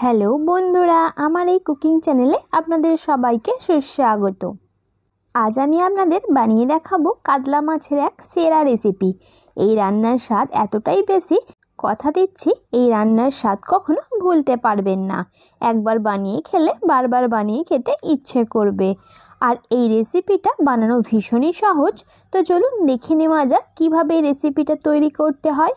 hello বন্ধুরা আমার এই কুকিং চ্যানেলে আপনাদের সবাইকে সুস্বাগত আজ আমি আপনাদের বানিয়ে দেখাবো কাতলা মাছের এক সেরা রেসিপি এই রান্নার স্বাদ এতটাই বেশি কথা দিচ্ছি এই রান্নার স্বাদ কখনো ভুলতে পারবেন না একবার বানিয়ে খেলে বারবার বানিয়ে খেতে ইচ্ছে করবে আর এই রেসিপিটা বানানো ভীষণই সহজ তো চলুন দেখে নেওয়া যাক কীভাবে এই রেসিপিটা তৈরি করতে হয়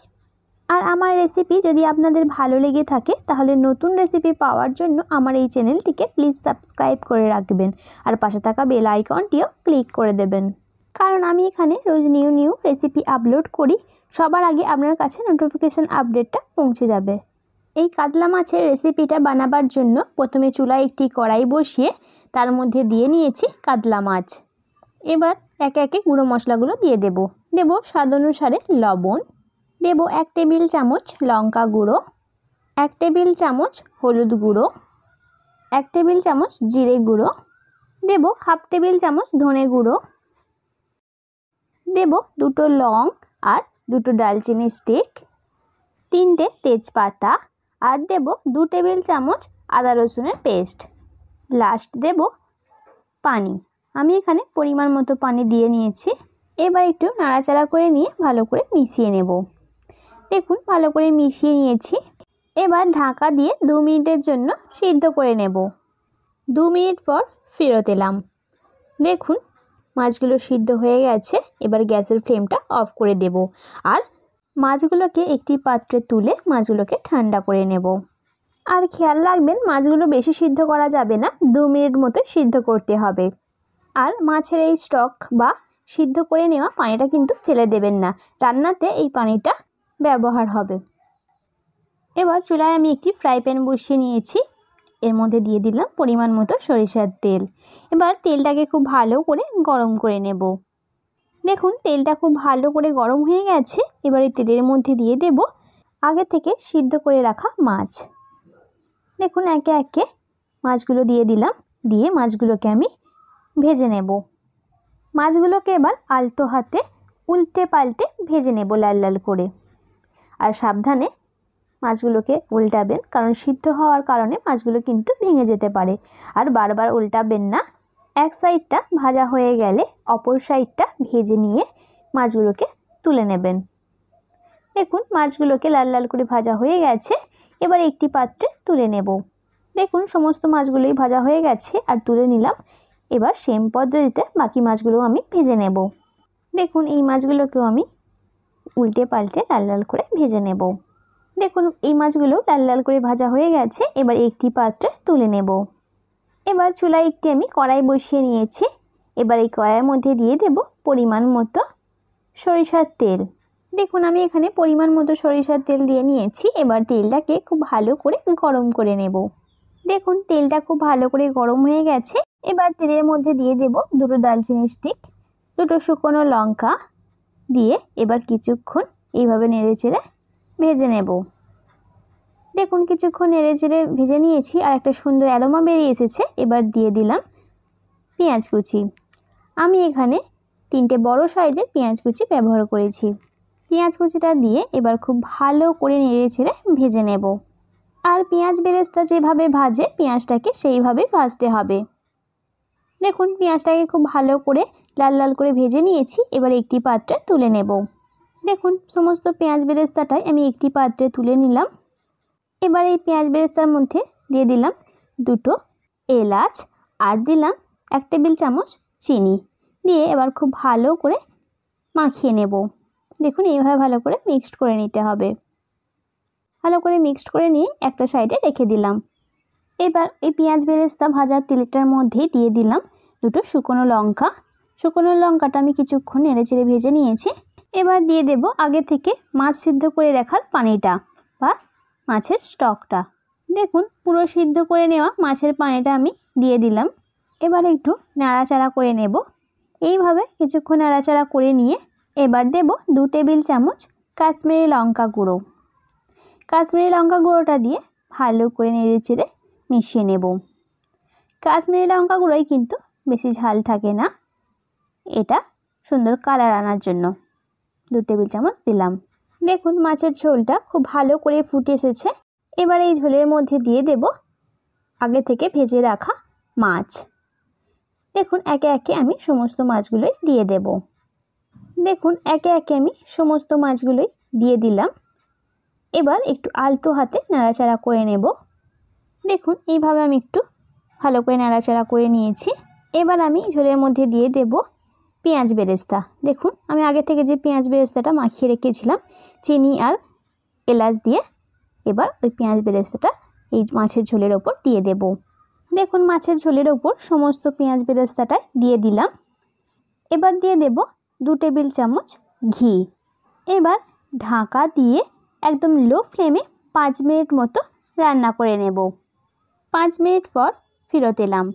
আর আমার রেসিপি যদি আপনাদের ভালো লেগে থাকে তাহলে নতুন রেসিপি পাওয়ার জন্য আমার এই চ্যানেলটিকে প্লিজ সাবস্ক্রাইব করে রাখবেন আর পাশে থাকা বেল আইকনটিও ক্লিক করে দেবেন কারণ আমি এখানে রোজ নিউ নিউ রেসিপি আপলোড করি সবার আগে আপনার কাছে নোটিফিকেশান আপডেটটা পৌঁছে যাবে এই কাতলা মাছের রেসিপিটা বানাবার জন্য প্রথমে চুলায় একটি কড়াই বসিয়ে তার মধ্যে দিয়ে নিয়েছি কাতলা মাছ এবার একে একে গুঁড়ো মশলাগুলো দিয়ে দেব দেব স্বাদ অনুসারে লবণ দেব এক টেবিল চামচ লঙ্কা গুঁড়ো এক টেবিল চামচ হলুদ গুঁড়ো এক টেবিল চামচ জিরে গুঁড়ো দেব হাফ টেবিল চামচ ধনে গুঁড়ো দেব দুটো লং আর দুটো ডালচিনি স্টিক তিনটে তেজপাতা আর দেব দু টেবিল চামচ আদা রসুনের পেস্ট লাস্ট দেব পানি আমি এখানে পরিমাণ মতো পানি দিয়ে নিয়েছি এবার একটু নাড়াচাড়া করে নিয়ে ভালো করে মিশিয়ে নেব দেখুন ভালো করে মিশিয়ে নিয়েছি এবার ঢাকা দিয়ে দু মিনিটের জন্য সিদ্ধ করে নেব দু মিনিট পর ফেরত এলাম দেখুন মাছগুলো সিদ্ধ হয়ে গেছে এবার গ্যাসের ফ্লেমটা অফ করে দেব আর মাছগুলোকে একটি পাত্রে তুলে মাছগুলোকে ঠান্ডা করে নেব আর খেয়াল রাখবেন মাছগুলো বেশি সিদ্ধ করা যাবে না দু মিনিট মতো সিদ্ধ করতে হবে আর মাছের এই স্টক বা সিদ্ধ করে নেওয়া পানিটা কিন্তু ফেলে দেবেন না রান্নাতে এই পানিটা ব্যবহার হবে এবার চুলায় আমি একটি ফ্রাই প্যান বসিয়ে নিয়েছি এর মধ্যে দিয়ে দিলাম পরিমাণ মতো সরিষার তেল এবার তেলটাকে খুব ভালো করে গরম করে নেব দেখুন তেলটা খুব ভালো করে গরম হয়ে গেছে এবার এই তেলের মধ্যে দিয়ে দেব আগে থেকে সিদ্ধ করে রাখা মাছ দেখুন একে একে মাছগুলো দিয়ে দিলাম দিয়ে মাছগুলোকে আমি ভেজে নেব মাছগুলোকে এবার আলতো হাতে উল্টে পাল্টে ভেজে নেব লাল লাল করে আর সাবধানে মাছগুলোকে উল্টাবেন কারণ সিদ্ধ হওয়ার কারণে মাছগুলো কিন্তু ভেঙে যেতে পারে আর বারবার উল্টাবেন না এক সাইডটা ভাজা হয়ে গেলে অপর সাইডটা ভেজে নিয়ে মাছগুলোকে তুলে নেবেন দেখুন মাছগুলোকে লাল লাল করে ভাজা হয়ে গেছে এবার একটি পাত্রে তুলে নেব দেখুন সমস্ত মাছগুলোই ভাজা হয়ে গেছে আর তুলে নিলাম এবার সেম পদ্ধতিতে বাকি মাছগুলো আমি ভেজে নেব দেখুন এই মাছগুলোকেও আমি উল্টে পাল্টে লাল লাল করে ভেজে নেব দেখুন এই মাছগুলো লাল লাল করে ভাজা হয়ে গেছে এবার একটি পাত্রে তুলে নেব এবার চুলায় একটি আমি কড়াই বসিয়ে নিয়েছি এবার এই কড়াইয়ের মধ্যে দিয়ে দেব পরিমাণ মতো সরিষার তেল দেখুন আমি এখানে পরিমাণ মতো সরিষার তেল দিয়ে নিয়েছি এবার তেলটাকে খুব ভালো করে গরম করে নেব দেখুন তেলটা খুব ভালো করে গরম হয়ে গেছে এবার তেলের মধ্যে দিয়ে দেব দুটো দালচিনি স্টিক দুটো শুকনো লঙ্কা দিয়ে এবার কিছুক্ষণ এইভাবে নেড়ে চেড়ে ভেজে নেব দেখুন কিছুক্ষণ নেড়ে চেড়ে ভেজে নিয়েছি আর একটা সুন্দর অ্যারোমা বেরিয়ে এসেছে এবার দিয়ে দিলাম পেঁয়াজ কুচি আমি এখানে তিনটে বড় সাইজের পেঁয়াজ কুচি ব্যবহার করেছি পেঁয়াজ কুচিটা দিয়ে এবার খুব ভালো করে নেড়ে ছেড়ে ভেজে নেব আর পেঁয়াজ বেরেস্তা যেভাবে ভাজে পেঁয়াজটাকে সেইভাবে ভাজতে হবে দেখুন পেঁয়াজটাকে খুব ভালো করে লাল লাল করে ভেজে নিয়েছি এবার একটি পাত্রে তুলে নেব দেখুন সমস্ত পেঁয়াজ বেরেস্তাটাই আমি একটি পাত্রে তুলে নিলাম এবার এই পেঁয়াজ বেরেস্তার মধ্যে দিয়ে দিলাম দুটো এলাচ আর দিলাম এক টেবিল চামচ চিনি দিয়ে এবার খুব ভালো করে মাখিয়ে নেব দেখুন এইভাবে ভালো করে মিক্সড করে নিতে হবে ভালো করে মিক্সড করে নিয়ে একটা সাইডে রেখে দিলাম এবার এই পেঁয়াজ বেরেস্তা ভাজার তেলটার মধ্যে দিয়ে দিলাম দুটো শুকনো লঙ্কা শুকনো লঙ্কাটা আমি কিছুক্ষণ নেড়ে চেড়ে ভেজে নিয়েছি এবার দিয়ে দেব আগে থেকে মাছ সিদ্ধ করে রাখার পানিটা বা মাছের স্টকটা দেখুন পুরো সিদ্ধ করে নেওয়া মাছের পানিটা আমি দিয়ে দিলাম এবার একটু নাড়াচাড়া করে নেব এইভাবে কিছুক্ষণ নাড়াচাড়া করে নিয়ে এবার দেব দু টেবিল চামচ কাশ্মীরি লঙ্কা গুঁড়ো কাশ্মীরি লঙ্কা গুঁড়োটা দিয়ে ভালো করে নেড়ে চেড়ে মিশিয়ে নেব কাশ্মীরি লঙ্কাগুলোই কিন্তু বেশি ঝাল থাকে না এটা সুন্দর কালার আনার জন্য দু টেবিল চামচ দিলাম দেখুন মাছের ঝোলটা খুব ভালো করে ফুটে এসেছে এবার এই ঝোলের মধ্যে দিয়ে দেব আগে থেকে ভেজে রাখা মাছ দেখুন একে একে আমি সমস্ত মাছগুলোই দিয়ে দেব দেখুন একে একে আমি সমস্ত মাছগুলোই দিয়ে দিলাম এবার একটু আলতো হাতে নাড়াচাড়া করে নেব দেখুন এইভাবে আমি একটু ভালো করে নাড়াচাড়া করে নিয়েছি এবার আমি ঝোলের মধ্যে দিয়ে দেব পেঁয়াজ বেরেস্তা দেখুন আমি আগে থেকে যে পেঁয়াজ বেরেস্তাটা মাখিয়ে রেখেছিলাম চিনি আর এলাচ দিয়ে এবার ওই পেঁয়াজ বেরেস্তাটা এই মাছের ঝোলের ওপর দিয়ে দেব দেখুন মাছের ঝোলের ওপর সমস্ত পেঁয়াজ বেরেস্তাটা দিয়ে দিলাম এবার দিয়ে দেব দু টেবিল চামচ ঘি এবার ঢাকা দিয়ে একদম লো ফ্লেমে পাঁচ মিনিট মতো রান্না করে নেব পাঁচ মিনিট পর ফেরত এলাম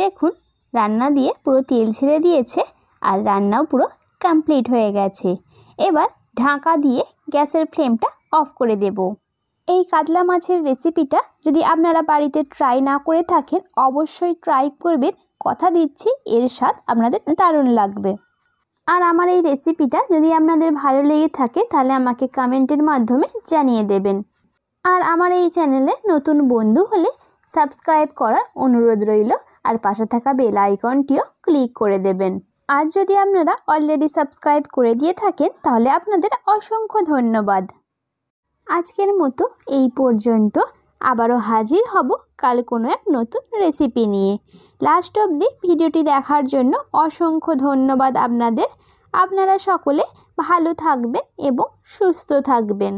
দেখুন রান্না দিয়ে পুরো তেল ছেড়ে দিয়েছে আর রান্নাও পুরো কমপ্লিট হয়ে গেছে এবার ঢাকা দিয়ে গ্যাসের ফ্লেমটা অফ করে দেব এই কাতলা মাছের রেসিপিটা যদি আপনারা বাড়িতে ট্রাই না করে থাকেন অবশ্যই ট্রাই করবেন কথা দিচ্ছি এর স্বাদ আপনাদের দারুণ লাগবে আর আমার এই রেসিপিটা যদি আপনাদের ভালো লেগে থাকে তাহলে আমাকে কমেন্টের মাধ্যমে জানিয়ে দেবেন আর আমার এই চ্যানেলে নতুন বন্ধু হলে সাবস্ক্রাইব করার অনুরোধ রইল আর পাশে থাকা বেল আইকনটিও ক্লিক করে দেবেন আর যদি আপনারা অলরেডি সাবস্ক্রাইব করে দিয়ে থাকেন তাহলে আপনাদের অসংখ্য ধন্যবাদ আজকের মতো এই পর্যন্ত আবারও হাজির হব কাল কোনো এক নতুন রেসিপি নিয়ে লাস্ট অবধি ভিডিওটি দেখার জন্য অসংখ্য ধন্যবাদ আপনাদের আপনারা সকলে ভালো থাকবেন এবং সুস্থ থাকবেন